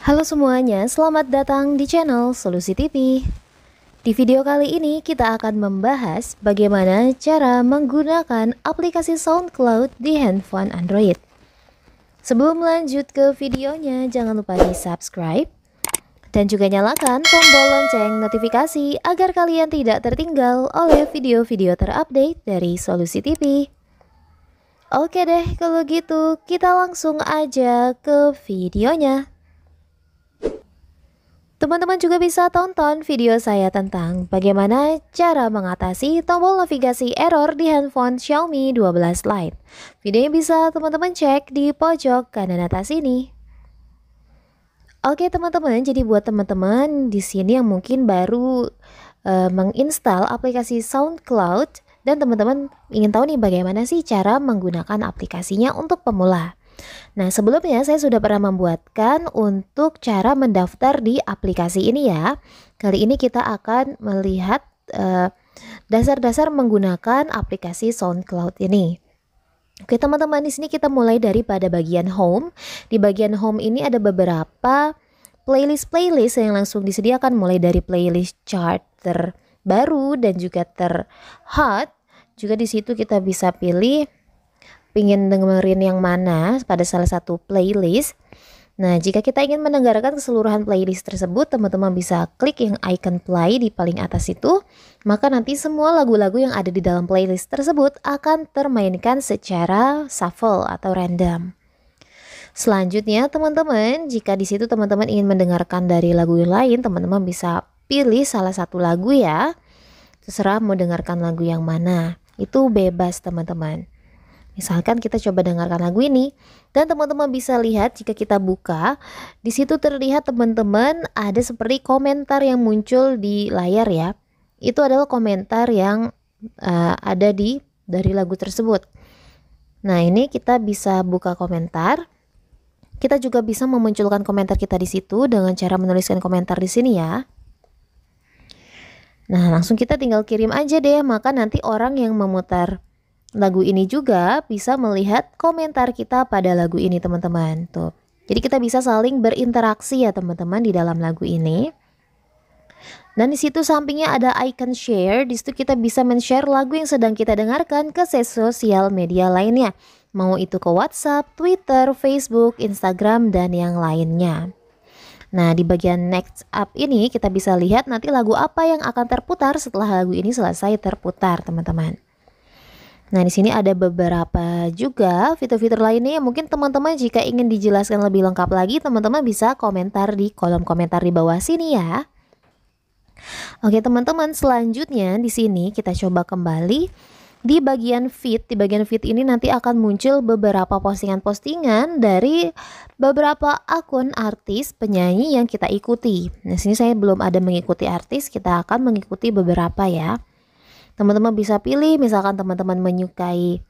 Halo semuanya, selamat datang di channel Solusi TV. Di video kali ini kita akan membahas bagaimana cara menggunakan aplikasi SoundCloud di handphone Android. Sebelum lanjut ke videonya, jangan lupa di subscribe dan juga nyalakan tombol lonceng notifikasi agar kalian tidak tertinggal oleh video-video terupdate dari Solusi TV. Oke deh, kalau gitu kita langsung aja ke videonya. Teman-teman juga bisa tonton video saya tentang bagaimana cara mengatasi tombol navigasi error di handphone Xiaomi 12 Lite. Videonya bisa teman-teman cek di pojok kanan atas ini. Oke teman-teman, jadi buat teman-teman di sini yang mungkin baru uh, menginstal aplikasi SoundCloud dan teman-teman ingin tahu nih bagaimana sih cara menggunakan aplikasinya untuk pemula. Nah, sebelumnya saya sudah pernah membuatkan untuk cara mendaftar di aplikasi ini ya. Kali ini kita akan melihat dasar eh, dasar-dasar menggunakan aplikasi SoundCloud ini. Oke teman-teman, di sini kita mulai dari pada bagian home. Di bagian home ini ada beberapa playlist-playlist yang langsung disediakan mulai dari playlist chart terbaru dan juga terhot. Juga di situ kita bisa pilih pingin dengerin yang mana pada salah satu playlist. Nah, jika kita ingin mendengarkan keseluruhan playlist tersebut, teman-teman bisa klik yang icon play di paling atas itu, maka nanti semua lagu-lagu yang ada di dalam playlist tersebut akan termainkan secara shuffle atau random. Selanjutnya, teman-teman, jika di situ teman-teman ingin mendengarkan dari lagu yang lain, teman-teman bisa pilih salah satu lagu ya. Terserah mau dengarkan lagu yang mana. Itu bebas, teman-teman. Misalkan kita coba dengarkan lagu ini dan teman-teman bisa lihat jika kita buka di situ terlihat teman-teman ada seperti komentar yang muncul di layar ya. Itu adalah komentar yang uh, ada di dari lagu tersebut. Nah, ini kita bisa buka komentar. Kita juga bisa memunculkan komentar kita di situ dengan cara menuliskan komentar di sini ya. Nah, langsung kita tinggal kirim aja deh, maka nanti orang yang memutar lagu ini juga bisa melihat komentar kita pada lagu ini teman-teman. Tuh. Jadi kita bisa saling berinteraksi ya teman-teman di dalam lagu ini. Dan di situ sampingnya ada icon share, di situ kita bisa men-share lagu yang sedang kita dengarkan ke sosial media lainnya. Mau itu ke WhatsApp, Twitter, Facebook, Instagram, dan yang lainnya. Nah, di bagian next up ini kita bisa lihat nanti lagu apa yang akan terputar setelah lagu ini selesai terputar, teman-teman. Nah, di sini ada beberapa juga fitur-fitur lainnya yang mungkin teman-teman jika ingin dijelaskan lebih lengkap lagi, teman-teman bisa komentar di kolom komentar di bawah sini ya. Oke, teman-teman, selanjutnya di sini kita coba kembali di bagian feed. Di bagian feed ini nanti akan muncul beberapa postingan-postingan dari beberapa akun artis penyanyi yang kita ikuti. Nah, sini saya belum ada mengikuti artis, kita akan mengikuti beberapa ya teman-teman bisa pilih misalkan teman-teman menyukai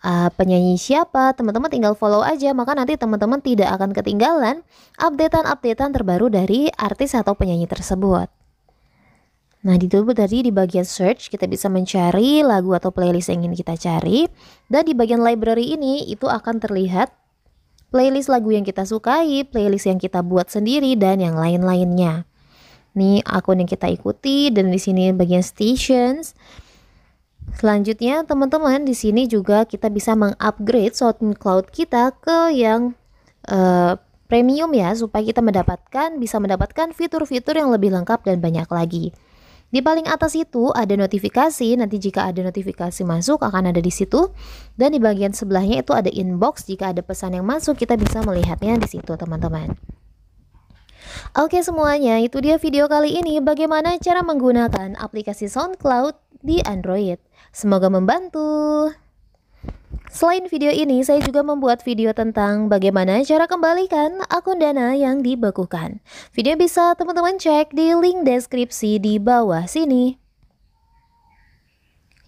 uh, penyanyi siapa, teman-teman tinggal follow aja, maka nanti teman-teman tidak akan ketinggalan updatean-updatean terbaru dari artis atau penyanyi tersebut. Nah, di tubuh tadi di bagian search kita bisa mencari lagu atau playlist yang ingin kita cari dan di bagian library ini itu akan terlihat playlist lagu yang kita sukai, playlist yang kita buat sendiri dan yang lain-lainnya. Nih akun yang kita ikuti dan di sini bagian stations. Selanjutnya teman-teman di sini juga kita bisa mengupgrade SoundCloud kita ke yang uh, premium ya supaya kita mendapatkan bisa mendapatkan fitur-fitur yang lebih lengkap dan banyak lagi. Di paling atas itu ada notifikasi, nanti jika ada notifikasi masuk akan ada di situ. Dan di bagian sebelahnya itu ada inbox, jika ada pesan yang masuk kita bisa melihatnya di situ teman-teman. Oke semuanya, itu dia video kali ini bagaimana cara menggunakan aplikasi SoundCloud di Android. Semoga membantu. Selain video ini, saya juga membuat video tentang bagaimana cara kembalikan akun dana yang dibekukan. Video bisa teman-teman cek di link deskripsi di bawah sini.